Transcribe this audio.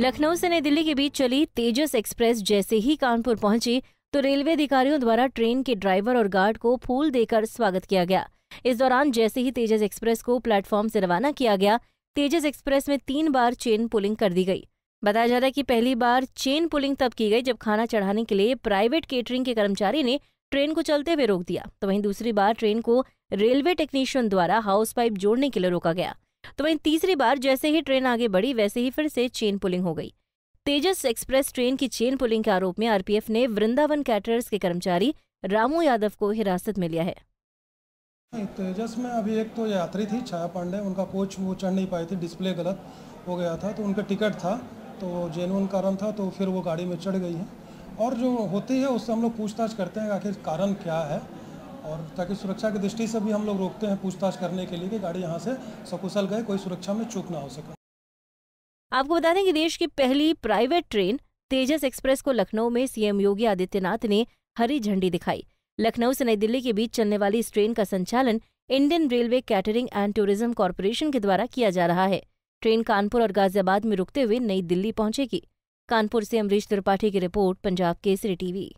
लखनऊ से नई दिल्ली के बीच चली तेजस एक्सप्रेस जैसे ही कानपुर पहुंची तो रेलवे अधिकारियों द्वारा ट्रेन के ड्राइवर और गार्ड को फूल देकर स्वागत किया गया इस दौरान जैसे ही तेजस एक्सप्रेस को प्लेटफॉर्म से रवाना किया गया तेजस एक्सप्रेस में तीन बार चेन पुलिंग कर दी गई बताया जा रहा है कि पहली बार चेन पुलिंग तब की गई जब खाना चढ़ाने के लिए प्राइवेट केटरिंग के कर्मचारी ने ट्रेन को चलते हुए रोक दिया तो वहीं दूसरी बार ट्रेन को रेलवे टेक्नीशियन द्वारा हाउस पाइप जोड़ने के लिए रोका गया तो वहीं तीसरी बार जैसे ही ट्रेन आगे बढ़ी वैसे ही फिर से चेन पुलिंग हो गई तेजस एक्सप्रेस ट्रेन की चेन पुलिंग के आरोप में आरपीएफ ने वृंदावन कैटरर्स के कर्मचारी रामू यादव को हिरासत में लिया है तेजस में अभी एक तो यात्री थी छाया पांडे उनका कोच वो चढ़ नहीं पाई थी डिस्प्ले गलत हो गया था तो उनका टिकट था तो जेनुअन कारण था तो फिर वो गाड़ी में चढ़ गई है और जो होती है उससे हम लोग पूछताछ करते हैं आखिर कारण क्या है और ताकि सुरक्षा की दृष्टि से भी हम लोग रोकते हैं पूछताछ करने के लिए कि गाड़ी यहाँ से सकुशल गए कोई सुरक्षा में चूक ना हो सके आपको बता दें कि देश की पहली प्राइवेट ट्रेन तेजस एक्सप्रेस को लखनऊ में सीएम योगी आदित्यनाथ ने हरी झंडी दिखाई लखनऊ से नई दिल्ली के बीच चलने वाली इस ट्रेन का संचालन Indian railway catering and tourism corporation के द्वारा किया जा रहा है ट्रेन कानपुर और गाजियाबाद में रुकते हुए नई दिल्ली पहुंचेगी कानपुर से अमरीश त्रिपाठी की रिपोर्ट पंजाब केसरी टीवी